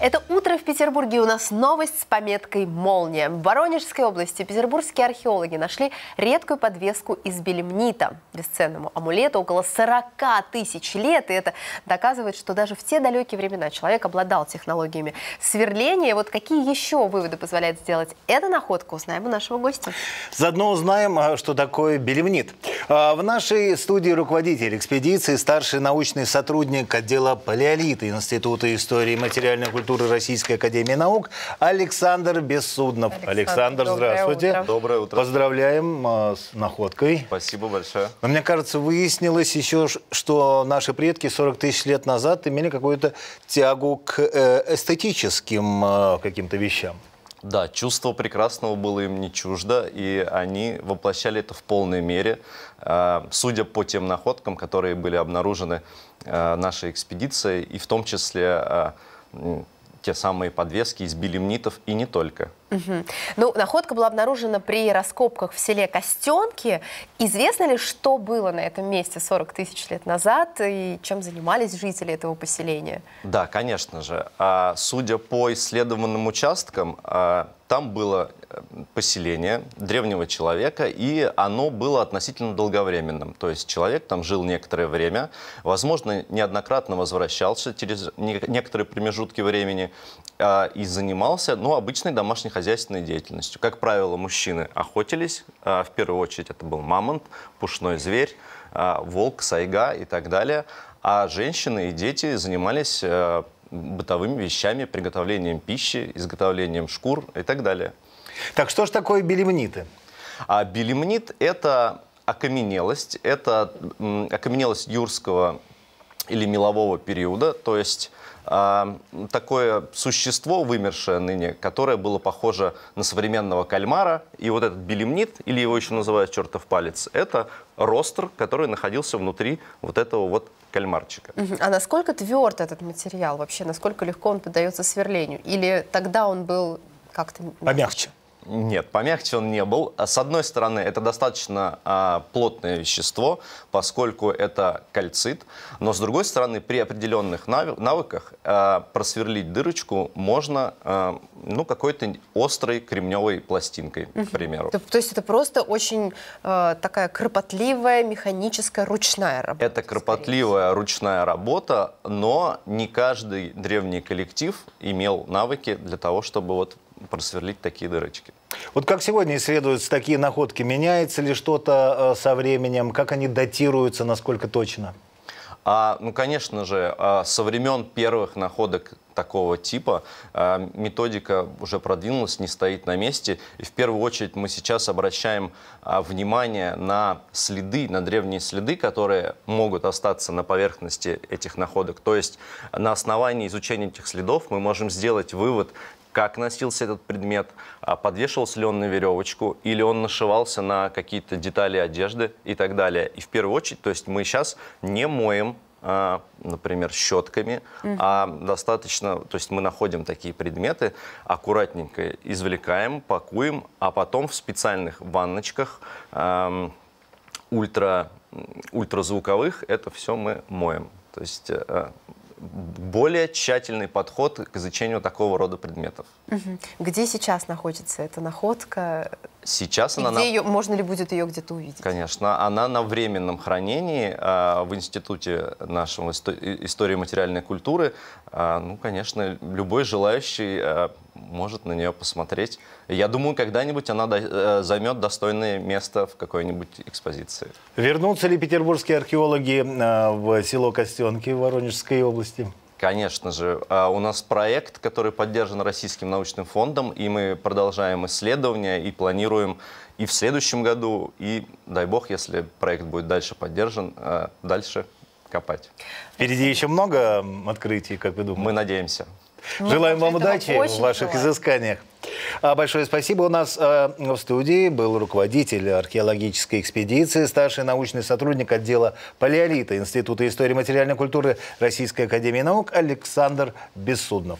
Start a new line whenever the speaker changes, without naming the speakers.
Это утро в Петербурге. У нас новость с пометкой «Молния». В Воронежской области петербургские археологи нашли редкую подвеску из белемнита. Бесценному амулету около 40 тысяч лет. И это доказывает, что даже в те далекие времена человек обладал технологиями сверления. Вот какие еще выводы позволяет сделать эта находка, узнаем у нашего гостя.
Заодно узнаем, а, что такое белемнит. А, в нашей студии руководитель экспедиции, старший научный сотрудник отдела палеолита Института истории материальной культуры литературы Российской Академии Наук Александр Бессуднов. Александр, Александр доброе здравствуйте. Утро. Доброе утро. Поздравляем а, с находкой. Спасибо большое. Но мне кажется, выяснилось еще, что наши предки 40 тысяч лет назад имели какую-то тягу к э, эстетическим а, каким-то вещам.
Да, чувство прекрасного было им не чуждо, и они воплощали это в полной мере. А, судя по тем находкам, которые были обнаружены нашей экспедицией, и в том числе те самые подвески из билимнитов и не только.
Угу. Ну, находка была обнаружена при раскопках в селе Костенки. Известно ли, что было на этом месте 40 тысяч лет назад и чем занимались жители этого поселения?
Да, конечно же. А, судя по исследованным участкам, а, там было э, поселение древнего человека, и оно было относительно долговременным. То есть человек там жил некоторое время, возможно, неоднократно возвращался через некоторые промежутки времени а, и занимался ну, обычной домашней хозяйственной деятельностью. Как правило, мужчины охотились. А, в первую очередь это был мамонт, пушной зверь, а, волк, сайга и так далее. А женщины и дети занимались э, бытовыми вещами, приготовлением пищи, изготовлением шкур и так далее. Так что же такое белемниты? А белемнит – это окаменелость, это окаменелость юрского или мелового периода, то есть э, такое существо, вымершее ныне, которое было похоже на современного кальмара. И вот этот белемнит, или его еще называют чертов палец, это ростр, который находился внутри вот этого вот кальмарчика.
А насколько тверд этот материал вообще? Насколько легко он поддается сверлению? Или тогда он был как-то...
Помягче. Нет, помягче он не был. С одной стороны, это достаточно а, плотное вещество, поскольку это кальцит. Но с другой стороны, при определенных навыках а, просверлить дырочку можно а, ну, какой-то острой кремневой пластинкой, угу. к примеру. То,
то есть это просто очень э, такая кропотливая, механическая, ручная
работа? Это кропотливая, ручная работа, но не каждый древний коллектив имел навыки для того, чтобы вот просверлить такие дырочки.
Вот как сегодня исследуются такие находки? Меняется ли что-то э, со временем? Как они датируются, насколько точно?
А, ну, конечно же, э, со времен первых находок такого типа э, методика уже продвинулась, не стоит на месте. И в первую очередь мы сейчас обращаем внимание на следы, на древние следы, которые могут остаться на поверхности этих находок. То есть на основании изучения этих следов мы можем сделать вывод, как носился этот предмет, а, подвешивался ли он на веревочку, или он нашивался на какие-то детали одежды и так далее. И в первую очередь, то есть мы сейчас не моем а, например, щетками, угу. а достаточно, то есть мы находим такие предметы, аккуратненько извлекаем, пакуем, а потом в специальных ванночках эм, ультра, ультразвуковых это все мы моем. То есть э, более тщательный подход к изучению такого рода предметов.
Угу. Где сейчас находится эта находка?
Сейчас И она... Где на... ее,
можно ли будет ее где-то увидеть?
Конечно. Она на временном хранении э, в Институте нашего истории материальной культуры. Э, ну, конечно, любой желающий... Э, может на нее посмотреть. Я думаю, когда-нибудь она до, э, займет достойное место в какой-нибудь экспозиции.
Вернутся ли петербургские археологи э, в село Костенки в Воронежской области?
Конечно же. А у нас проект, который поддержан Российским научным фондом, и мы продолжаем исследования и планируем и в следующем году, и, дай бог, если проект будет дальше поддержан, э, дальше копать. Впереди еще много открытий, как вы думаете? Мы надеемся.
Ну, Желаем вам удачи в ваших желаю. изысканиях. А, большое спасибо. У нас э, в студии был руководитель археологической экспедиции, старший научный сотрудник отдела палеолита Института истории материальной культуры Российской академии наук Александр Бессуднов.